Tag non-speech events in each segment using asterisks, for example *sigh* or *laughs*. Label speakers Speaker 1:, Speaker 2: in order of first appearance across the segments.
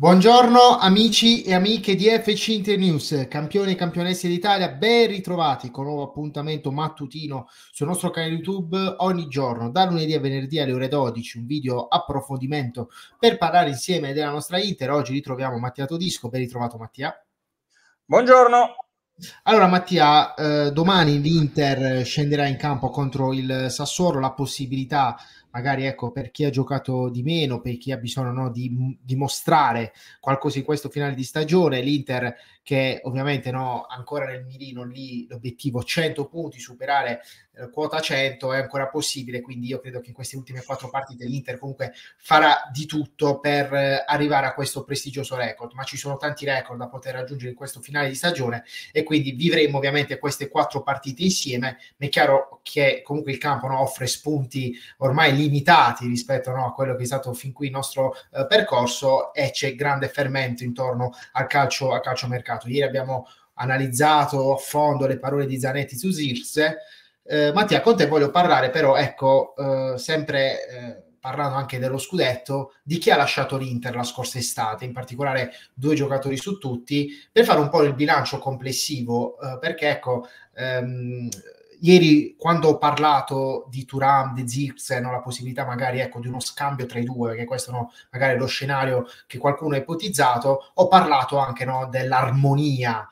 Speaker 1: Buongiorno amici e amiche di FC Inter News, campioni e campionesse d'Italia, ben ritrovati con un nuovo appuntamento mattutino sul nostro canale YouTube ogni giorno, da lunedì a venerdì alle ore 12, un video approfondimento per parlare insieme della nostra Inter. Oggi ritroviamo Mattia Todisco, ben ritrovato Mattia. Buongiorno. Allora Mattia, eh, domani l'Inter scenderà in campo contro il Sassuolo, la possibilità eh, magari ecco, per chi ha giocato di meno, per chi ha bisogno no, di dimostrare qualcosa in questo finale di stagione, l'Inter che ovviamente no, ancora nel mirino lì l'obiettivo 100 punti, superare eh, quota 100 è ancora possibile, quindi io credo che in queste ultime quattro partite l'Inter comunque farà di tutto per eh, arrivare a questo prestigioso record, ma ci sono tanti record da poter raggiungere in questo finale di stagione e quindi vivremo ovviamente queste quattro partite insieme, ma è chiaro che comunque il campo no, offre spunti ormai limitati rispetto no, a quello che è stato fin qui il nostro eh, percorso e c'è grande fermento intorno al calcio, al calcio mercato mercato. Ieri abbiamo analizzato a fondo le parole di Zanetti su Zirse. Eh, Mattia, con te voglio parlare però, ecco, eh, sempre eh, parlando anche dello scudetto, di chi ha lasciato l'Inter la scorsa estate, in particolare due giocatori su tutti, per fare un po' il bilancio complessivo, eh, perché ecco, ehm, ieri quando ho parlato di Turam, di Zirksen, la possibilità magari ecco, di uno scambio tra i due, perché questo no, magari è lo scenario che qualcuno ha ipotizzato, ho parlato anche no, dell'armonia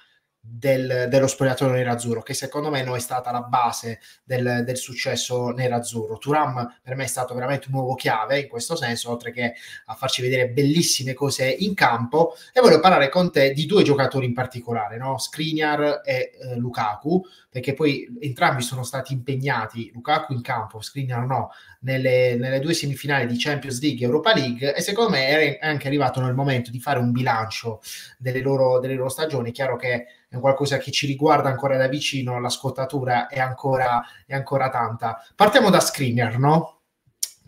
Speaker 1: del, dello spogliatoio nerazzurro, che secondo me non è stata la base del, del successo nerazzurro. Turam per me è stato veramente un nuovo chiave in questo senso, oltre che a farci vedere bellissime cose in campo. E voglio parlare con te di due giocatori in particolare, no? Skriniar e eh, Lukaku, perché poi entrambi sono stati impegnati, Lukaku in campo, Skriniar no, nelle, nelle due semifinali di Champions League e Europa League e secondo me è anche arrivato nel momento di fare un bilancio delle loro, delle loro stagioni. È chiaro che è qualcosa che ci riguarda ancora da vicino, la scottatura è ancora, è ancora tanta. Partiamo da Screener, no?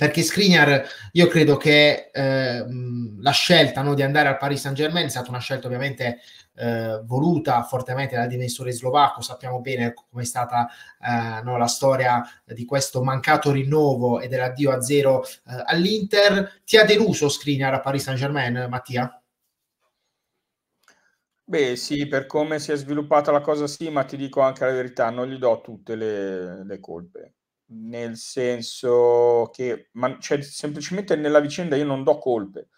Speaker 1: perché Skriniar io credo che eh, la scelta no, di andare al Paris Saint Germain è stata una scelta ovviamente eh, voluta fortemente dal difensore slovacco, sappiamo bene com'è stata eh, no, la storia di questo mancato rinnovo e dell'addio a zero eh, all'Inter. Ti ha deluso Skriniar a Paris Saint Germain, Mattia?
Speaker 2: Beh, sì, per come si è sviluppata la cosa, sì, ma ti dico anche la verità, non gli do tutte le, le colpe. Nel senso che, ma, cioè, semplicemente nella vicenda io non do colpe.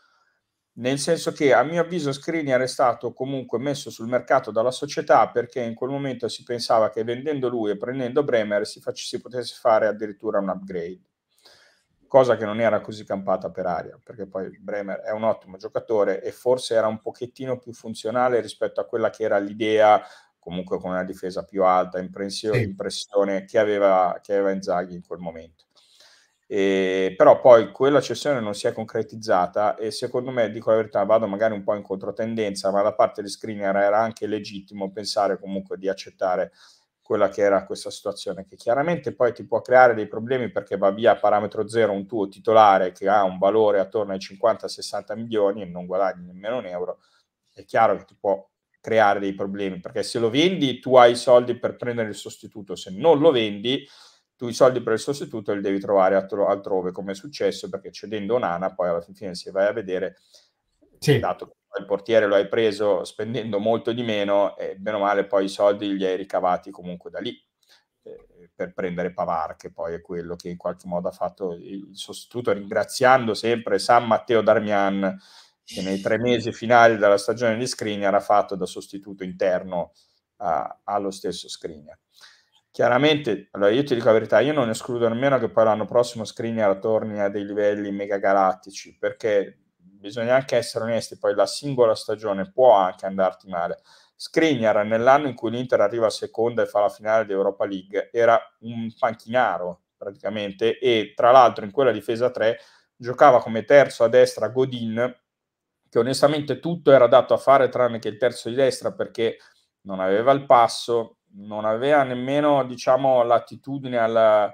Speaker 2: Nel senso che, a mio avviso, Screener è stato comunque messo sul mercato dalla società perché in quel momento si pensava che vendendo lui e prendendo Bremer si, fac- si potesse fare addirittura un upgrade cosa che non era così campata per aria, perché poi Bremer è un ottimo giocatore e forse era un pochettino più funzionale rispetto a quella che era l'idea comunque con una difesa più alta, impressione, sì. impressione che, aveva, che aveva Inzaghi in quel momento. E, però poi quella cessione non si è concretizzata e secondo me, dico la verità, vado magari un po' in controtendenza, ma da parte di Screener era anche legittimo pensare comunque di accettare quella che era questa situazione, che chiaramente poi ti può creare dei problemi perché va via a parametro zero un tuo titolare che ha un valore attorno ai 50-60 milioni e non guadagni nemmeno un euro, è chiaro che ti può creare dei problemi perché se lo vendi tu hai i soldi per prendere il sostituto, se non lo vendi tu i soldi per il sostituto li devi trovare altro, altrove come è successo perché cedendo un'ana poi alla fine se vai a vedere sì. dato il portiere lo hai preso spendendo molto di meno e bene o male poi i soldi li hai ricavati comunque da lì eh, per prendere Pavar che poi è quello che in qualche modo ha fatto il sostituto ringraziando sempre San Matteo Darmian che nei tre mesi finali della stagione di Skriniar ha fatto da sostituto interno a, allo stesso Skriniar chiaramente, allora io ti dico la verità, io non escludo nemmeno che poi l'anno prossimo Skriniar torni a dei livelli megagalattici, perché bisogna anche essere onesti, poi la singola stagione può anche andarti male. Skriniar nell'anno in cui l'Inter arriva a seconda e fa la finale di Europa League era un panchinaro praticamente e tra l'altro in quella difesa 3 giocava come terzo a destra Godin che onestamente tutto era dato a fare tranne che il terzo di destra perché non aveva il passo, non aveva nemmeno diciamo l'attitudine alla,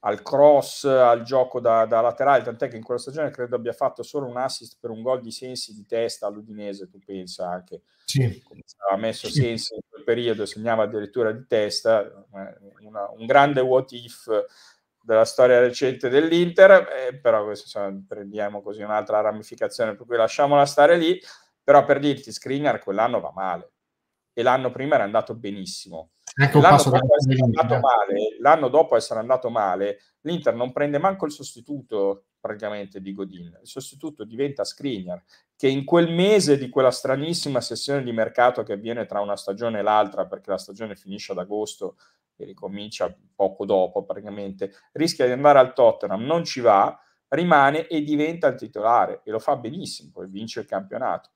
Speaker 2: al cross, al gioco da, da, laterale, tant'è che in quella stagione credo abbia fatto solo un assist per un gol di Sensi di testa all'Udinese, tu pensa anche sì. come aveva messo sì. Sensi in quel periodo, segnava addirittura di testa, eh, una, un grande what if della storia recente dell'Inter, eh, però questo, insomma, prendiamo così un'altra ramificazione, per cui lasciamola stare lì, però per dirti, Screener quell'anno va male e l'anno prima era andato benissimo Ecco l'anno, dopo male, l'anno, dopo essere andato male, l'Inter non prende manco il sostituto praticamente di Godin. Il sostituto diventa Skriniar, che in quel mese di quella stranissima sessione di mercato che avviene tra una stagione e l'altra, perché la stagione finisce ad agosto e ricomincia poco dopo praticamente, rischia di andare al Tottenham, non ci va, rimane e diventa il titolare e lo fa benissimo, e vince il campionato.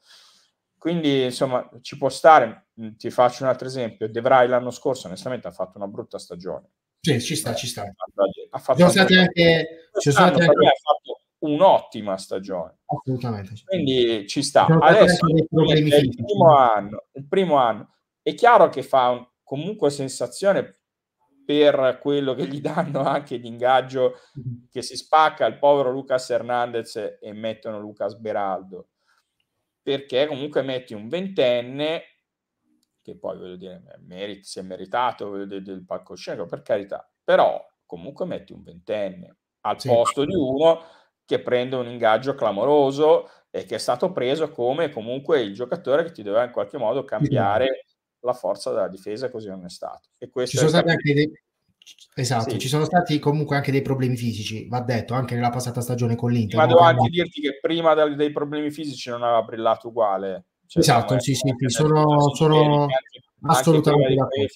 Speaker 2: Quindi insomma ci può stare, mm, ti faccio un altro esempio, De l'anno scorso onestamente ha fatto una brutta stagione. Sì, ci sta, ci sta. Ha fatto, state anche, stagione. Anche... ha fatto un'ottima stagione.
Speaker 1: Assolutamente.
Speaker 2: Quindi ci sta. Adesso è il primo, anno, il primo anno. È chiaro che fa un, comunque sensazione per quello che gli *laughs* danno anche di ingaggio mhm. che si spacca il povero Lucas Hernandez e mettono Lucas Beraldo perché comunque metti un ventenne che poi voglio dire meriti, si è meritato del, del palcoscenico per carità però comunque metti un ventenne al sì. posto di uno che prende un ingaggio clamoroso e che è stato preso come comunque il giocatore che ti doveva in qualche modo cambiare sì. la forza della difesa così non è stato e questo ci sono stati anche
Speaker 1: dei, Esatto, sì. ci sono stati comunque anche dei problemi fisici, va detto, anche nella passata stagione con l'Inter. Ma devo anche andato.
Speaker 2: dirti che prima dei problemi fisici non aveva brillato uguale. Cioè, esatto, sì,
Speaker 1: sì, sono, sono anche
Speaker 2: assolutamente d'accordo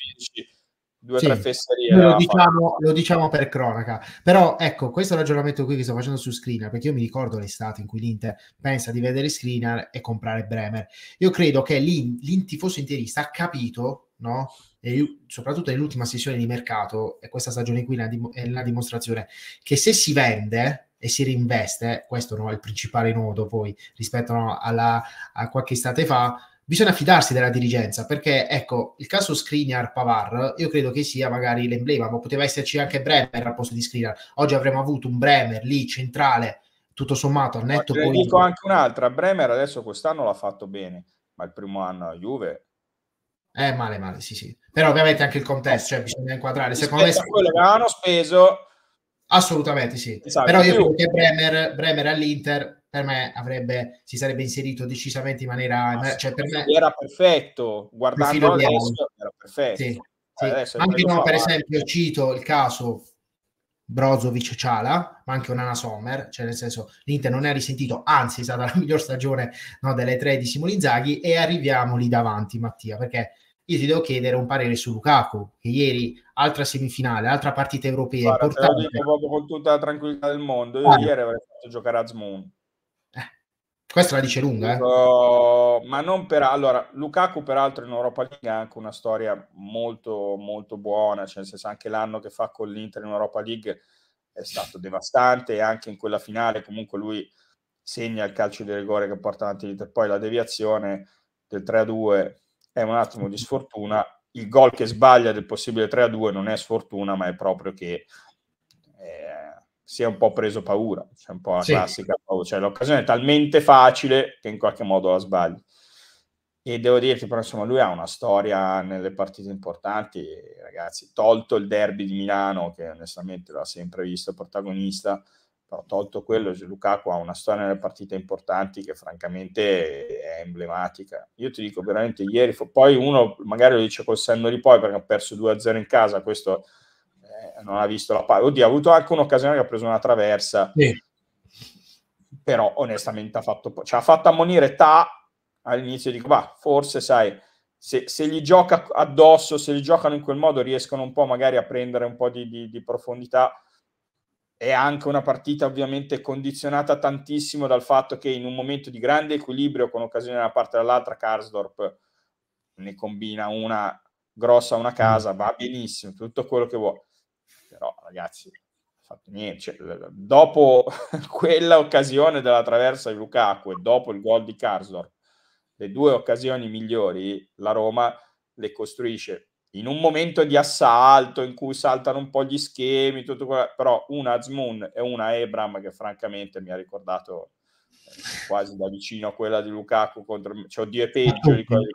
Speaker 2: due o sì, tre fesserie. Lo
Speaker 1: diciamo, lo diciamo, per cronaca. Però ecco, questo ragionamento qui che sto facendo su Screener, perché io mi ricordo l'estate in cui l'Inter pensa di vedere Screener e comprare Bremer. Io credo che l'intifoso interista ha capito, no? E soprattutto nell'ultima sessione di mercato, e questa stagione qui è la dimostrazione, che se si vende e si reinveste, questo no, è il principale nodo poi rispetto no, alla, a qualche estate fa, bisogna fidarsi della dirigenza perché ecco il caso Skriniar Pavar io credo che sia magari l'emblema ma poteva esserci anche Bremer al posto di Skriniar oggi avremmo avuto un Bremer lì centrale tutto sommato al netto poi dico anche
Speaker 2: un'altra Bremer adesso quest'anno l'ha fatto bene ma il primo anno a Juve eh male male sì sì
Speaker 1: però ovviamente anche il contesto cioè bisogna inquadrare secondo me quello
Speaker 2: che avevano speso assolutamente sì esatto, però io credo che
Speaker 1: Bremer, Bremer all'Inter per me avrebbe, si sarebbe inserito decisamente in maniera... cioè, per me,
Speaker 2: era perfetto, guardando adesso era perfetto. Sì,
Speaker 1: sì. Anche no, per esempio cito il caso Brozovic Ciala, ma anche un Anna Sommer, cioè nel senso l'Inter non è risentito, anzi è stata la *laughs* miglior stagione no, delle tre di Simone Zaghi e arriviamo lì davanti Mattia, perché io ti devo chiedere un parere su Lukaku, che ieri altra semifinale, altra partita europea Guarda, importante. Te lo
Speaker 2: dico con tutta la tranquillità del mondo, io Guarda. ieri avrei fatto giocare a Zmoon.
Speaker 1: Questa la dice lunga, eh? Uh, ma non per... Allora,
Speaker 2: Lukaku peraltro in Europa League ha anche una storia molto, molto buona, cioè nel senso anche l'anno che fa con l'Inter in Europa League è stato devastante e anche in quella finale comunque lui segna il calcio di rigore che porta avanti l'Inter. Poi la deviazione del 3-2 è un attimo di sfortuna, il gol che sbaglia del possibile 3-2 non è sfortuna, ma è proprio che si è un po' preso paura, c'è un po' la sì. classica paura, cioè l'occasione è talmente facile che in qualche modo la sbagli. E devo dirti, però, insomma, lui ha una storia nelle partite importanti, ragazzi, tolto il derby di Milano, che onestamente l'ha sempre visto protagonista, però tolto quello, Lukaku ha una storia nelle partite importanti che francamente è emblematica. Io ti dico veramente ieri, poi uno magari lo dice col senno di poi perché ha perso 2-0 in casa, questo non ha visto la palla. Oddio, ha avuto anche un'occasione che ha preso una traversa. Sì. Però onestamente ha fatto... Ci cioè, ha fatto ammonire Ta all'inizio, dico, va, forse sai, se, se, gli gioca addosso, se gli giocano in quel modo, riescono un po' magari a prendere un po' di, di, di profondità. È anche una partita ovviamente condizionata tantissimo dal fatto che in un momento di grande equilibrio con occasione da una parte e dall'altra, Karsdorp ne combina una grossa una mm. casa, va benissimo, tutto quello che vuoi però ragazzi, fatto niente. Cioè, dopo *laughs* quella occasione della traversa di Lukaku e dopo il gol di Karsdorp, le due occasioni migliori la Roma le costruisce in un momento di assalto in cui saltano un po' gli schemi, quello, però una Azmoun e una Ebram che francamente mi ha ricordato eh, quasi da vicino quella di Lukaku contro, cioè oddio è peggio di quella di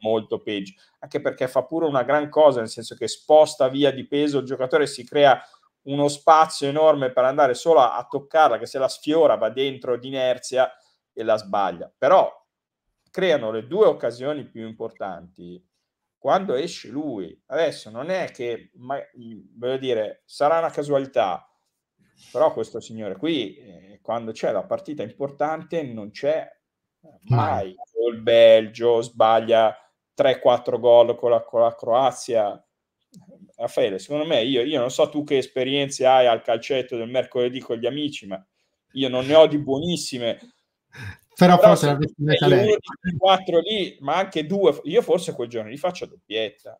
Speaker 2: molto peggio, anche perché fa pure una gran cosa, nel senso che sposta via di peso il giocatore, si crea uno spazio enorme per andare solo a, a toccarla, che se la sfiora va dentro d'inerzia e la sbaglia, però creano le due occasioni più importanti quando esce lui. Adesso non è che, ma, mm, voglio dire, sarà una casualità, però questo signore qui, eh, quando c'è la partita importante, non c'è mai il Belgio, sbaglia 3-4 gol con la, con la Croazia. Raffaele, secondo me, io, io non so tu che esperienze hai al calcetto del mercoledì con gli amici, ma io non ne ho di buonissime.
Speaker 1: Però, Però forse l'avresti messa lei. Uno
Speaker 2: quattro lì, ma anche due. Io forse quel giorno li faccio doppietta.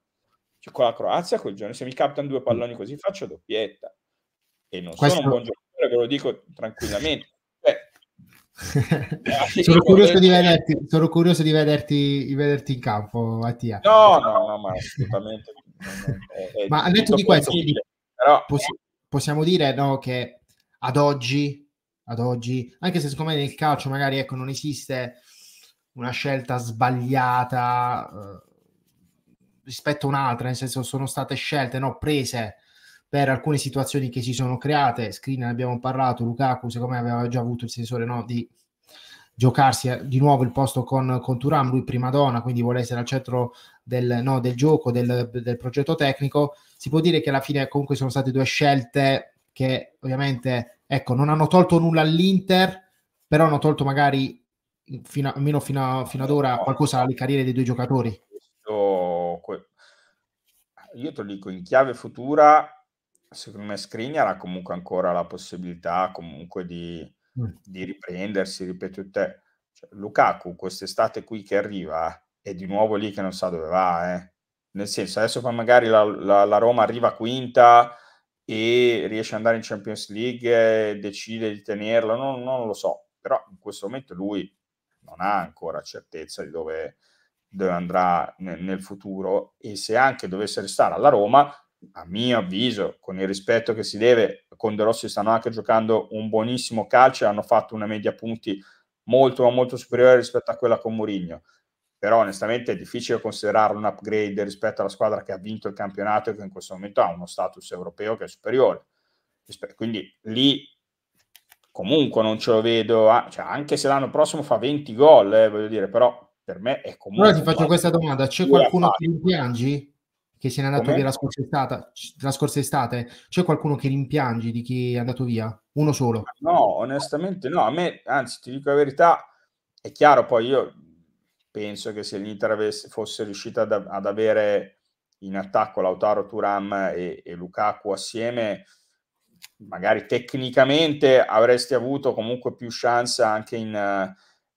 Speaker 2: Cioè, con la Croazia quel giorno, se mi captano due palloni così, faccio doppietta. E non Questo... sono un buon giocatore, ve lo dico tranquillamente. *laughs* sono, curioso vederti,
Speaker 1: sono, curioso di vederti, di vederti, in campo, Mattia.
Speaker 2: No, no, no, ma assolutamente. È, *laughs* è ma detto di questo, però... possi-
Speaker 1: possiamo dire no, che ad oggi, ad oggi, anche se secondo me nel calcio magari ecco, non esiste una scelta sbagliata eh, rispetto a un'altra, nel senso sono state scelte no, prese per alcune situazioni che si sono create, Screen ne abbiamo parlato, Lukaku secondo me aveva già avuto il sensore no, di giocarsi eh, di nuovo il posto con, con Turam, lui prima donna, quindi vuole essere al centro del, no, del gioco, del, del, progetto tecnico, si può dire che alla fine comunque sono state due scelte che ovviamente ecco, non hanno tolto nulla all'Inter, però hanno tolto magari fino, almeno fino, a, fino, ad ora qualcosa alle carriere dei due giocatori.
Speaker 2: Io te lo dico in chiave futura, secondo me Skriniar ha comunque ancora la possibilità comunque di, mm. di riprendersi, ripeto te. Cioè, Lukaku quest'estate qui che arriva è di nuovo lì che non sa dove va, eh. Nel senso, adesso poi magari la, la, la Roma arriva quinta e riesce ad andare in Champions League e decide di tenerlo, non, non lo so, però in questo momento lui non ha ancora certezza di dove, dove andrà nel, nel futuro e se anche dovesse restare alla Roma a mio avviso, con il rispetto che si deve, con De Rossi stanno anche giocando un buonissimo calcio, hanno fatto una media punti molto ma molto superiore rispetto a quella con Mourinho. Però onestamente è difficile considerarlo un upgrade rispetto alla squadra che ha vinto il campionato e che in questo momento ha uno status europeo che è superiore. Quindi lì comunque non ce lo vedo, a... cioè, anche se l'anno prossimo fa 20 gol, eh, voglio dire, però per me è comunque... Ora ti faccio questa domanda, c'è qualcuno
Speaker 1: che piangi? che se n'è andato Come? via la scorsa, estate, la scorsa estate, c'è qualcuno che rimpiangi di chi è andato via? Uno solo?
Speaker 2: No, onestamente no, a me, anzi ti dico la verità, è chiaro, poi io penso che se l'Inter avesse, fosse riuscita ad, ad, avere in attacco Lautaro Turam e, e Lukaku assieme, magari tecnicamente avresti avuto comunque più chance anche in,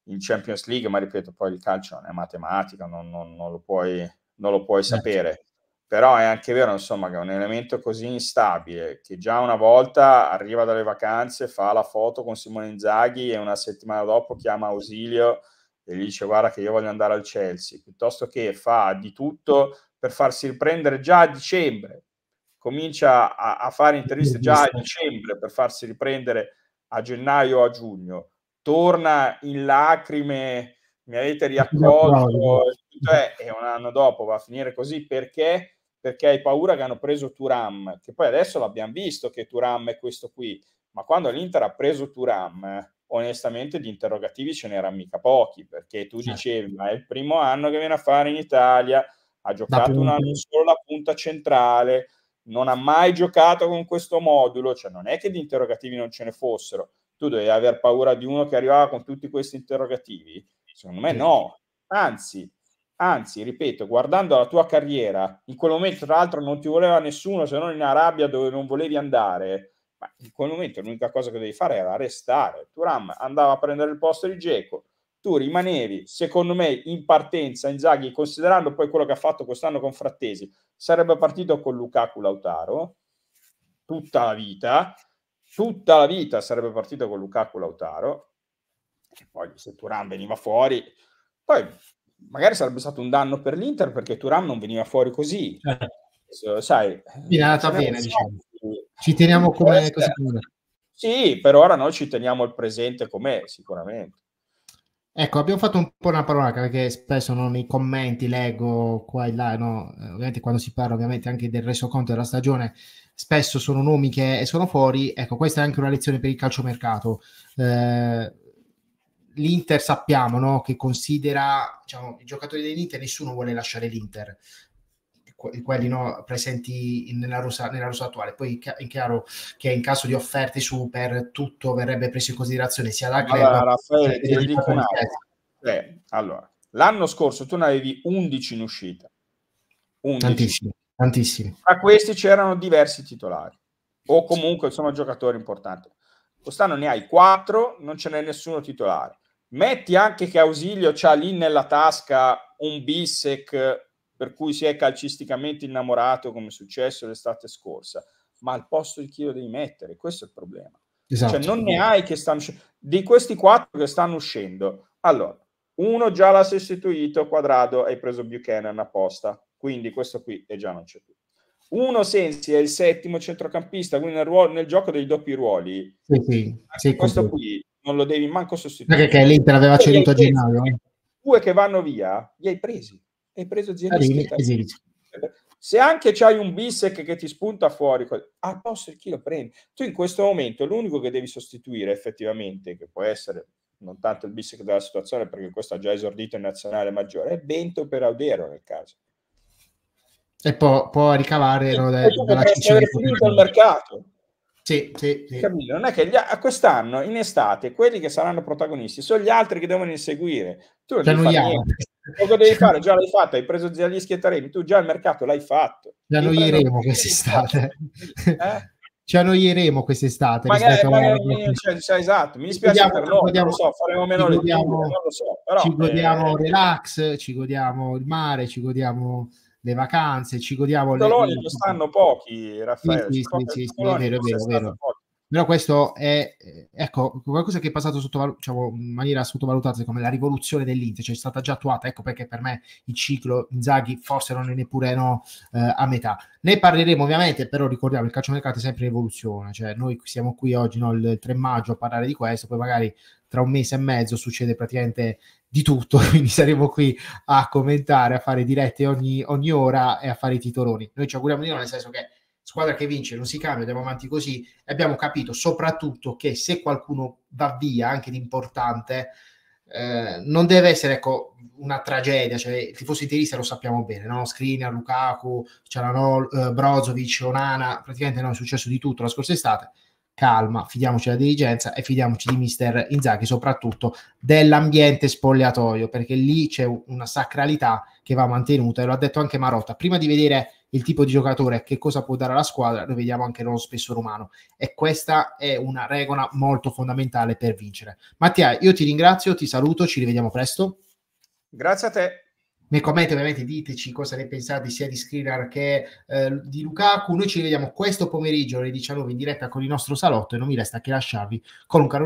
Speaker 2: in, Champions League, ma ripeto, poi il calcio non è matematica, non, non, non, lo, puoi, non lo puoi, certo. sapere però è anche vero insomma che un elemento così instabile che già una volta arriva dalle vacanze fa la foto con Simone Inzaghi e una settimana dopo chiama Ausilio e gli dice guarda che io voglio andare al Chelsea piuttosto che fa di tutto per farsi riprendere già a dicembre comincia a, a fare interviste già a dicembre per farsi riprendere a gennaio o a giugno torna in lacrime mi avete riaccolto è, e un anno dopo va a finire così perché perché hai paura che hanno preso Turam, che poi adesso l'abbiamo visto che Turam è questo qui, ma quando l'Inter ha preso Turam, onestamente di interrogativi ce n'erano mica pochi, perché tu dicevi, ma è il primo anno che viene a fare in Italia, ha giocato un anno solo la punta centrale, non ha mai giocato con questo modulo, cioè non è che di interrogativi non ce ne fossero, tu dovevi aver paura di uno che arrivava con tutti questi interrogativi? Secondo me no, anzi, Anzi, ripeto, guardando la tua carriera, in quel momento tra l'altro non ti voleva nessuno se non in Arabia dove non volevi andare, ma in quel momento l'unica cosa che devi fare era restare. Turam andava a prendere il posto di Geco, tu rimanevi, secondo me, in partenza in Zaghi, considerando poi quello che ha fatto quest'anno con Frattesi, sarebbe partito con Lukaku Lautaro tutta la vita, tutta la vita sarebbe partito con Lukaku Lautaro e poi se Turan veniva fuori poi magari sarebbe stato un danno per l'Inter perché Turam non veniva fuori così. Certo. Eh. Sai, andata bene, diciamo. Ci teniamo come così Sì, per ora noi ci teniamo il presente com'è, sicuramente.
Speaker 1: Ecco, abbiamo fatto un po' una parola perché spesso no, nei commenti leggo qua e là, no? Eh, ovviamente quando si parla ovviamente anche del resoconto della stagione, spesso sono nomi che sono fuori. Ecco, questa è anche una lezione per il calciomercato. Eh, l'Inter sappiamo no? che considera diciamo, i giocatori dell'Inter, nessuno vuole lasciare l'Inter, que- quelli no, presenti in, nella, rosa, nella rosa attuale. Poi è chiaro che in caso di offerte su per tutto verrebbe preso in considerazione sia la club... Allora, Raffaele, ti dico una
Speaker 2: eh, allora, l'anno scorso tu ne avevi 11 in uscita. 11. Tantissimi,
Speaker 1: tantissimi.
Speaker 2: Tra questi c'erano diversi titolari o comunque sì. sono giocatori importanti. Quest'anno ne hai 4, non ce n'è nessuno titolare metti anche che Ausilio c'ha lì nella tasca un bisec per cui si è calcisticamente innamorato come è successo l'estate scorsa, ma al posto di chi lo devi mettere, questo è il problema. Cioè, esatto. Cioè non ne hai che stanno uscendo, di questi quattro che stanno uscendo, allora, uno già l'ha sostituito, Quadrado, hai preso Buchanan apposta, quindi questo qui è già non c'è più. Uno Sensi è il settimo centrocampista, quindi nel, ruolo, nel gioco dei doppi ruoli,
Speaker 1: sì, sì, sì, questo
Speaker 2: qui non lo devi manco sostituire. Perché l'Inter aveva ceduto a gennaio. Eh? Due che vanno via, li hai presi. Hai preso Zielinski. Se anche c'hai un bisec che ti spunta fuori, a posto chi lo prende? Tu in questo momento l'unico che devi sostituire effettivamente, che può essere non tanto il bisec della situazione, perché questo ha già esordito in nazionale maggiore, è Bento per Audero nel caso.
Speaker 1: E può, può ricavare no, della finito il
Speaker 2: mercato sì, sì, sì. Capito? Non è che gli, a quest'anno, in estate, quelli che saranno protagonisti sono gli altri che devono inseguire. Tu non devi fare Cosa devi fare? Già l'hai fatto, hai preso Zialischi e schietarelli, tu già il mercato l'hai fatto. Ci annoieremo
Speaker 1: quest'estate. Eh? Ci *laughs* annoieremo quest'estate. Magari, magari a... cioè,
Speaker 2: cioè, esatto, mi dispiace godiamo, per loro, godiamo, lo so, faremo meno le non lo so.
Speaker 1: Però, ci godiamo eh, relax, ci godiamo il mare, ci godiamo le vacanze,
Speaker 2: ci godiamo... le Polonia stanno pochi, Raffaele. Sì, sì, sì, sì vero, vero, vero.
Speaker 1: Però questo è ecco, qualcosa che è passato sottovalu- diciamo, in maniera sottovalutata, come la rivoluzione dell'Inter, cioè è stata già attuata, ecco perché per me il ciclo Inzaghi forse non è neppure no, eh, a metà. Ne parleremo ovviamente, però ricordiamo, il calcio mercato è sempre in evoluzione, cioè noi siamo qui oggi, no, il 3 maggio, a parlare di questo, poi magari tra un mese e mezzo succede praticamente di tutto, *laughs* quindi saremo qui a commentare, a fare dirette ogni, ogni ora e a fare i titoloni. Noi ci auguriamo di no, nel senso che squadra che vince non si cambia, andiamo avanti così e abbiamo capito soprattutto che se qualcuno va via, anche di importante, eh, non deve essere ecco, una tragedia, cioè il tifoso interista lo sappiamo bene, no? Skriniar, Lukaku, Cialanol, eh, Brozovic, Onana, praticamente no, è successo di tutto la scorsa estate, calma, fidiamoci della dirigenza e fidiamoci di mister Inzaghi, soprattutto dell'ambiente spogliatoio, perché lì c'è una sacralità che va mantenuta e lo ha detto anche Marotta, prima di vedere il tipo di giocatore che cosa può dare alla squadra, lo vediamo anche nello spessore umano e questa è una regola molto fondamentale per vincere. Mattia, io ti ringrazio, ti saluto, ci rivediamo presto. Grazie a te nei commenti ovviamente diteci cosa ne pensate sia di Skriniar che eh, di Lukaku. Noi ci vediamo questo pomeriggio alle 19 in diretta con il nostro salotto e non mi resta che lasciarvi con un caro